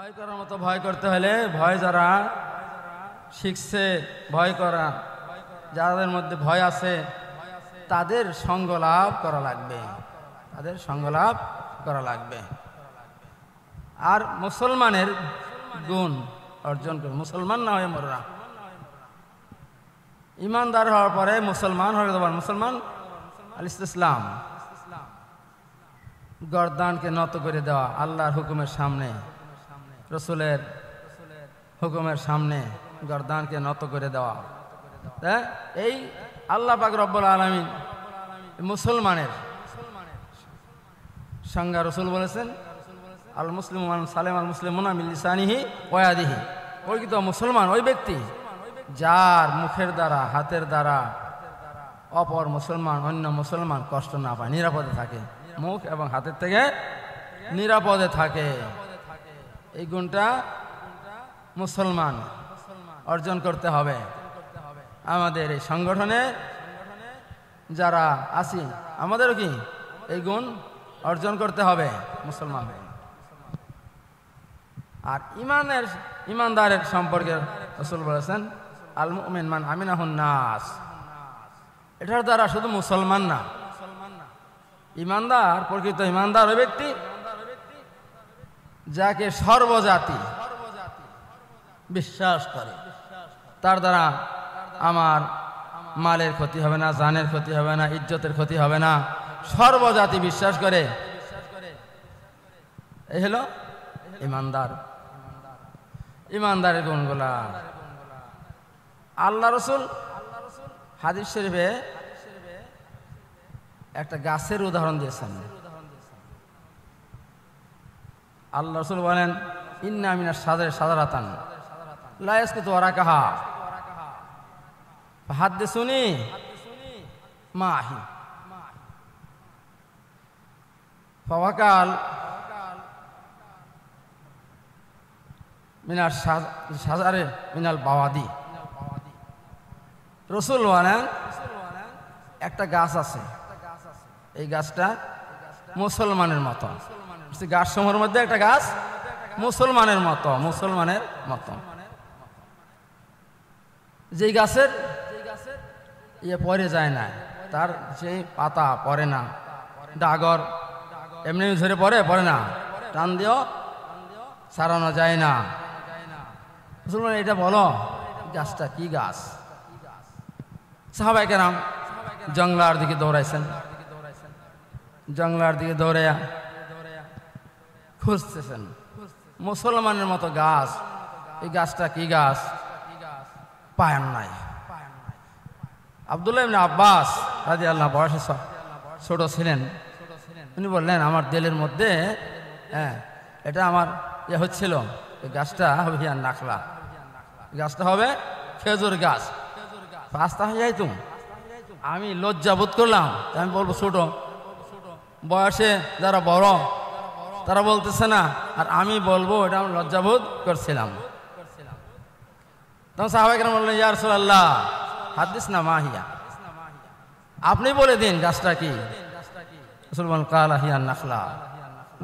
ভয় করার মতো ভয় করতে হলে ভয় যারা শিখছে ভয় করা যাদের মধ্যে ভয় আছে তাদের সঙ্গ লাভ করা লাগবে তাদের সঙ্গ লাভ করা লাগবে আর মুসলমানের গুণ অর্জন করে মুসলমান না হয়ে মোরা ইমানদার হওয়ার পরে মুসলমান হয়ে তোমার মুসলমান ইসলাম গরদানকে নত করে দেওয়া আল্লাহর হুকুমের সামনে রসুলের হুকুমের সামনে গরদানকে নত করে দেওয়া এই আল্লাহ পাক রব্বুল আলমিন মুসলমানের সংজ্ঞা রসুল বলেছেন আল মুসলিম সালেম আল মুসলিম মুনামিলিসানিহি ওয়াদিহি ওই কিন্তু মুসলমান ওই ব্যক্তি যার মুখের দ্বারা হাতের দ্বারা অপর মুসলমান অন্য মুসলমান কষ্ট না পায় নিরাপদে থাকে মুখ এবং হাতের থেকে নিরাপদে থাকে এই গুণটা মুসলমান অর্জন করতে হবে আমাদের এই সংগঠনে যারা আছি আমাদেরও কি এই গুণ অর্জন করতে হবে মুসলমান আর ইমানের ইমানদারের সম্পর্কে রসুল বলেছেন আল মুমিন মান আমিনাহুন নাস এটার দ্বারা শুধু মুসলমান না ইমানদার প্রকৃত ইমানদার ওই ব্যক্তি যাকে সর্বজাতি বিশ্বাস করে তার দ্বারা আমার মালের ক্ষতি হবে না জানের ক্ষতি হবে না ইজ্জতের ক্ষতি হবে না সর্বজাতি বিশ্বাস করে এই হলো ইমানদার ইমানদারের গুণগুলা আল্লাহ রসুল হাদিস শরীফে একটা গাছের উদাহরণ দিয়েছেন আল্লাহ রসুল বলেন ইন্না মিনার সাদের সাদারাতান লায়াসকে তো ওরা কাহা হাত দিয়ে শুনি মা আহি ফওয়াকাল মিনার সাজারে মিনাল বাওয়াদি রসুল বলেন একটা গাছ আছে এই গাছটা মুসলমানের মতো গাছসমূহের মধ্যে একটা গাছ মুসলমানের মতো মুসলমানের মতো যেই গাছের ইয়ে পরে যায় না তার সেই পাতা পরে না ডাগর এমনি ধরে পরে পরে না টান দিয়েও সারানো যায় না মুসলমান এটা বলো গাছটা কি গাছ সাহাবাই কেরাম জংলার দিকে দৌড়াইছেন জংলার দিকে দৌড়াইয়া খুঁজতেছেন মুসলমানের মতো গাছ এই গাছটা কি গাছ পায়ন নাই আবদুল্লাহ আব্বাস রাজি আল্লাহ বয়সে ছোট ছিলেন উনি বললেন আমার দেলের মধ্যে হ্যাঁ এটা আমার ইয়ে হচ্ছিল এই গাছটা হিয়ান নাকলা গাছটা হবে খেজুর গাছ রাস্তা হয়ে যাই তুমি আমি লজ্জা বোধ করলাম আমি বলবো ছোট বয়সে যারা বড় তারা বলতেছে না আর আমি বলবো এটা আমি লজ্জাবোধ করছিলাম তখন সাহাবাইকরাম বললেন ইয়া রসুল্লাহ হাদিস না মাহিয়া আপনি বলে দিন গাছটা কি মুসলমান কাল আহিয়ান নাখলা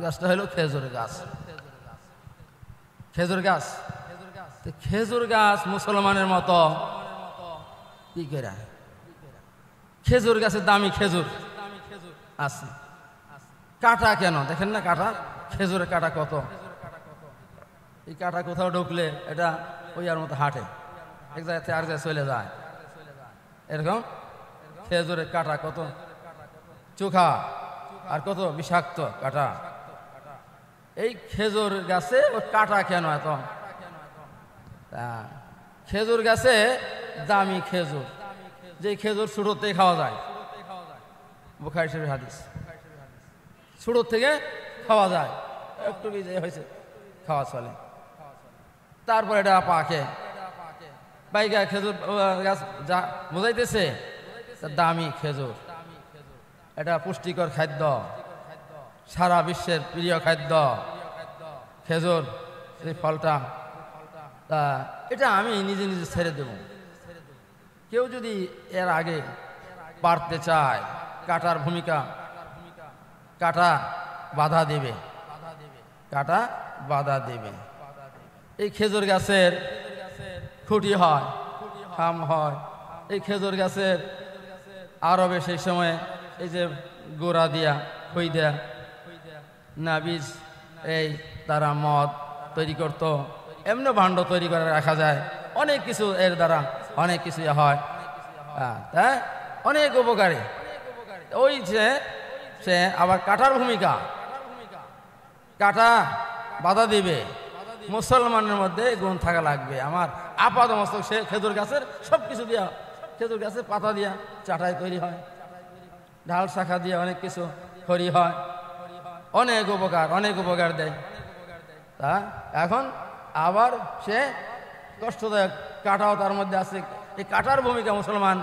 গাছটা হলো খেজুর গাছ খেজুর গাছ খেজুর গাছ মুসলমানের মতো কি করে খেজুর গাছের দামি খেজুর আছে কাটা কেন দেখেন না কাটা খেজুরের কাটা কত এই কাটা কোথাও ঢুকলে এটা ওই আর মতো হাঁটে এক জায়গা আর জায়গায় চলে যায় এরকম খেজুরের কাটা কত চোখা আর কত বিষাক্ত কাটা এই খেজুর গাছে ও কাটা কেন এত খেজুর গাছে দামি খেজুর যে খেজুর শুরুতেই খাওয়া যায় বোখাই শরীর হাদিস সুড়োর থেকে খাওয়া যায় একটু যে হয়েছে খাওয়া চলে তারপরে এটা পাকে বাইকা খেজুর গাছ যা বোঝাইতেছে দামি খেজুর এটা পুষ্টিকর খাদ্য সারা বিশ্বের প্রিয় খাদ্য খেজুর সেই ফলটা তা এটা আমি নিজে নিজে ছেড়ে দেব কেউ যদি এর আগে পারতে চায় কাটার ভূমিকা কাটা বাধা দেবে কাটা বাধা দেবে এই খেজুর গাছের খুঁটি হয় খাম হয় এই খেজুর গাছের আরবে সেই সময়ে এই যে গোড়া দিয়া হই দেয়া নাবিজ এই তারা মদ তৈরি করত এমনি ভাণ্ড তৈরি করে রাখা যায় অনেক কিছু এর দ্বারা অনেক কিছু হয় হ্যাঁ অনেক উপকারী ওই যে সে আবার কাটার ভূমিকা কাটা বাধা দিবে মুসলমানের মধ্যে গুণ থাকা লাগবে আমার আপাত মস্তক সে খেজুর গাছের সব কিছু দেওয়া খেজুর গাছের পাতা দিয়া চাটাই তৈরি হয় ঢাল শাখা দিয়ে অনেক কিছু হরি হয় অনেক উপকার অনেক উপকার দেয় তা এখন আবার সে কষ্টদায়ক কাটাও তার মধ্যে আছে এই কাটার ভূমিকা মুসলমান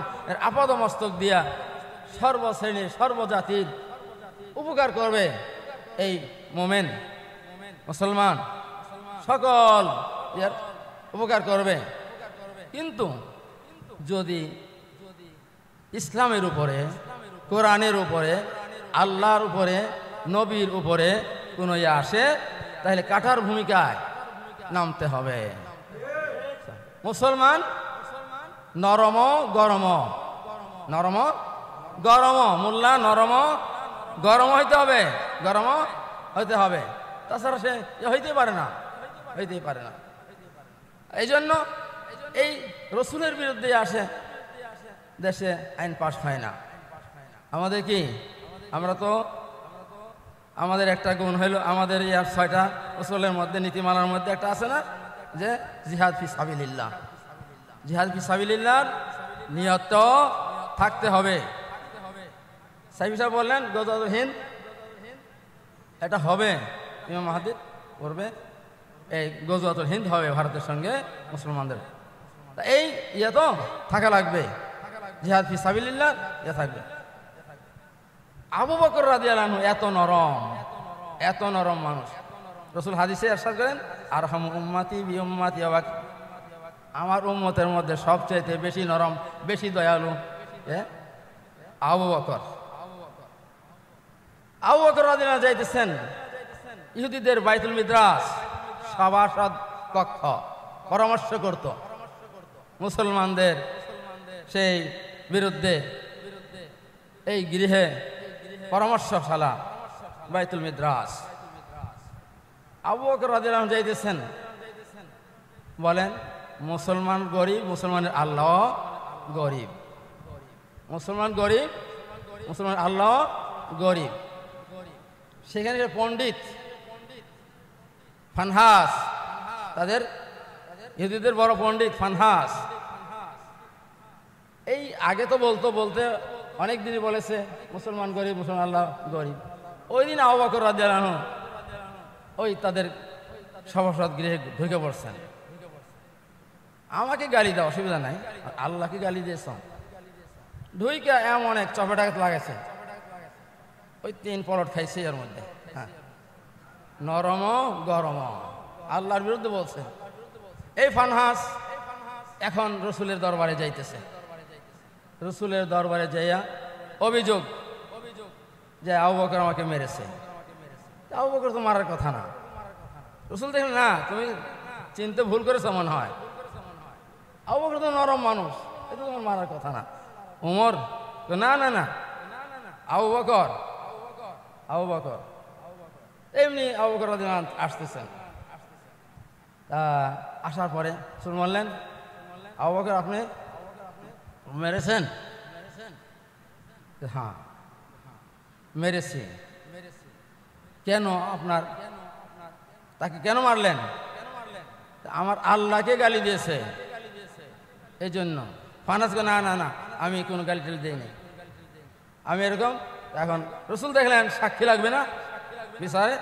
আপাত মস্তক দিয়া সর্বশ্রেণীর সর্বজাতির উপকার করবে এই মোমেন মুসলমান সকল উপকার করবে কিন্তু যদি ইসলামের উপরে কোরআনের উপরে আল্লাহর উপরে নবীর উপরে কোনো ইয়ে আসে তাহলে কাঠার ভূমিকায় নামতে হবে মুসলমান নরম গরম নরম গরম মোল্লা নরম গরম হইতে হবে গরমও হইতে হবে তাছাড়া সে হইতে পারে না হইতেই পারে না এই জন্য এই রসুলের বিরুদ্ধে আসে দেশে আইন পাশ হয় না আমাদের কি আমরা তো আমাদের একটা গুণ হইল আমাদের এই ছয়টা রসুলের মধ্যে নীতিমালার মধ্যে একটা আছে না যে জিহাদ ফি সাবিল্লাহ জিহাদ ফি সাবিল্লার নিয়ত থাকতে হবে সাইফি সাহেব বললেন হিন্দ এটা হবে ইমাম মাহাদির করবে এই গজুয়াতুল হিন্দ হবে ভারতের সঙ্গে মুসলমানদের এই ইয়ে তো থাকা লাগবে জিহাদ ফি সাবিল্লাহ ইয়ে থাকবে আবু বকর রাজি আলানু এত নরম এত নরম মানুষ রসুল হাদিসে আশ্বাস করেন আর হাম উম্মাতি বি উম্মাতি অবাক আমার উম্মতের মধ্যে সবচাইতে বেশি নরম বেশি দয়ালু আবু বকর আউতরাদিনা যাইতেছেন ইহুদিদের বাইতুল মিদ্রাস সভাসদ কক্ষ পরামর্শ করত মুসলমানদের সেই বিরুদ্ধে এই গৃহে পরামর্শশালা বাইতুল মিদ্রাস আবু রাজিলাম যাইতেছেন বলেন মুসলমান গরিব মুসলমানের আল্লাহ গরিব মুসলমান গরিব মুসলমান আল্লাহ গরিব সেখানে পণ্ডিত ফানহাস তাদের হিন্দুদের বড় পণ্ডিত ফানহাস এই আগে তো বলতো বলতে অনেক দিনই বলেছে মুসলমান গরিব মুসলমান আল্লাহ গরিব ওই দিন আহবাকর রাজ্যালানো ওই তাদের সভাসদ গৃহে ঢুকে পড়ছেন আমাকে গালি দেওয়া অসুবিধা নাই আল্লাহকে গালি দিয়েছ ঢুইকা এমন এক চপেটাঘাত লাগাইছে ওই তিন পলট খাইছে এর মধ্যে হ্যাঁ নরম গরম আল্লাহর বিরুদ্ধে বলছে এই ফানহাস এখন রসুলের দরবারে যাইতেছে রসুলের দরবারে যাইয়া অভিযোগ যে আবু বকর আমাকে মেরেছে আবু বকর তো মারার কথা না রসুল দেখেন না তুমি চিনতে ভুল করে মনে হয় আবু বকর তো নরম মানুষ এটা তোমার মারার কথা না উমর না না না আবু বকর আবু বকর এমনি আবু বকর আসতেছেন তা আসার পরে শুরু বললেন আবু বকর আপনি মেরেছেন হ্যাঁ মেরেছি কেন আপনার তাকে কেন মারলেন আমার আল্লাহকে গালি দিয়েছে এই জন্য ফানাসকে না না না আমি কোনো গালি টালি দিইনি আমি এরকম এখন রসুল দেখলেন সাক্ষী লাগবে না বিচারে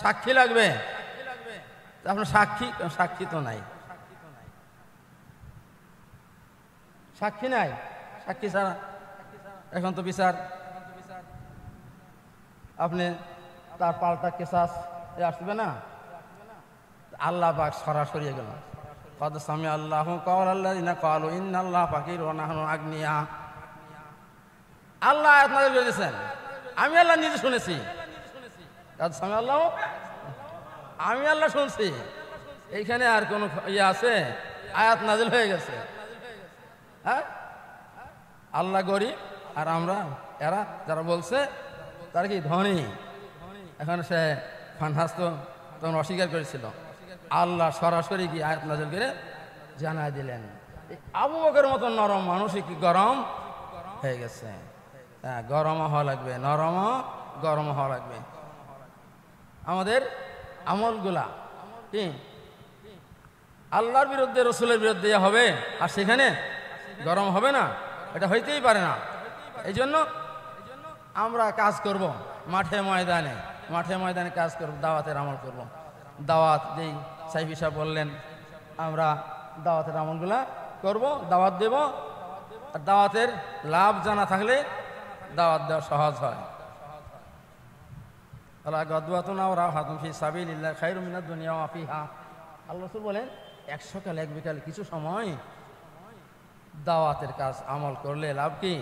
সাক্ষী লাগবে আপনার সাক্ষী সাক্ষী তো নাই সাক্ষী নাই সাক্ষী ছাড়া এখন তো বিচার আপনি তার পাল্টা কেসাস আসবে না আল্লাহ পাক সরাসরি গেল কত সামি আল্লাহ কল আল্লাহ কল ইন আল্লাহ পাকির অনাহন আগ্নিয়া আল্লাহ আয়াত নাজিল দিয়েছেন আমি আল্লাহ নিজে শুনেছি আমি আল্লাহ আমি আল্লাহ শুনছি এইখানে আর কোনো ইয়ে আছে আয়াত নাজিল হয়ে গেছে হ্যাঁ আল্লাহ গরিব আর আমরা এরা যারা বলছে তারা কি ধনী এখন সে ফানহাস তো তখন অস্বীকার করেছিল আল্লাহ সরাসরি কি আয়াত নাজিল করে জানায় দিলেন আবু বকের মতো নরম মানুষই কি গরম হয়ে গেছে হ্যাঁ গরম হওয়া লাগবে নরম গরম হওয়া লাগবে আমাদের আমলগুলা কি আল্লাহর বিরুদ্ধে রসুলের বিরুদ্ধে হবে আর সেখানে গরম হবে না এটা হইতেই পারে না এই জন্য আমরা কাজ করব মাঠে ময়দানে মাঠে ময়দানে কাজ করব দাওয়াতের আমল করব দাওয়াত যেই সাইফি সাহেব বললেন আমরা দাওয়াতের আমলগুলা করব দাওয়াত দেব আর দাওয়াতের লাভ জানা থাকলে দাওয়াত দেওয়া সহজ হয় আল্লাহ গদওয়াতুনা ওরা হাতুম সাবিল সাবিল্লা খাই রুমিনা দুনিয়া আফিহা আল্লাহ রসুল বলেন এক সকাল এক বিকাল কিছু সময় দাওয়াতের কাজ আমল করলে লাভ কি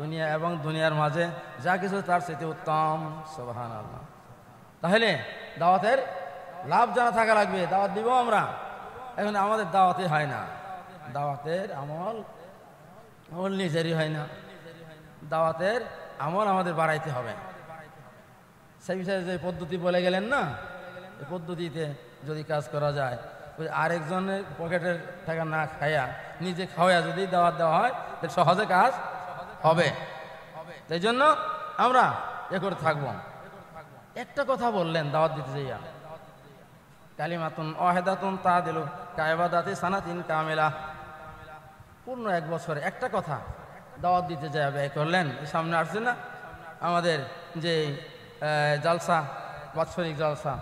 দুনিয়া এবং দুনিয়ার মাঝে যা কিছু তার স্মৃতি উত্তম সোহান আল্লাহ তাহলে দাওয়াতের লাভ জানা থাকা লাগবে দাওয়াত দিব আমরা এখন আমাদের দাওয়াতে হয় না দাওয়াতের আমল আমল নিজেরই হয় না দাওয়াতের আমল আমাদের বাড়াইতে হবে সেই বিষয়ে যে পদ্ধতি বলে গেলেন না এই পদ্ধতিতে যদি কাজ করা যায় আরেকজনের পকেটের টাকা না খাইয়া নিজে খাওয়া যদি দাওয়াত দেওয়া হয় তাহলে সহজে কাজ হবে তাই জন্য আমরা এ করে থাকবো একটা কথা বললেন দাওয়াত দিতে যাইয়া কালিমাতুন অহেদাতুন তা দিল কায়বাদাতে সানাতিন কামেলা পূর্ণ এক বছরে একটা কথা দাওয়াত দিতে যায় ব্যয় করলেন সামনে আসছে না আমাদের যে জালসা বাৎসরিক জালসা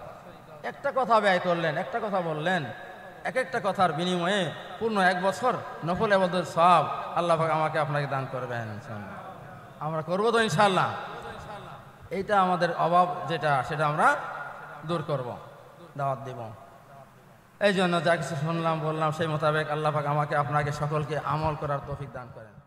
একটা কথা ব্যয় করলেন একটা কথা বললেন এক একটা কথার বিনিময়ে পূর্ণ এক বছর নকল এবদের সব আল্লাহ আমাকে আপনাকে দান করবেন আমরা করবো তো ইনশাল্লাহ এইটা আমাদের অভাব যেটা সেটা আমরা দূর করব দাওয়াত দেব এই জন্য যা কিছু শুনলাম বললাম সেই মোতাবেক আল্লাহ পাক আমাকে আপনাকে সকলকে আমল করার তফিক দান করেন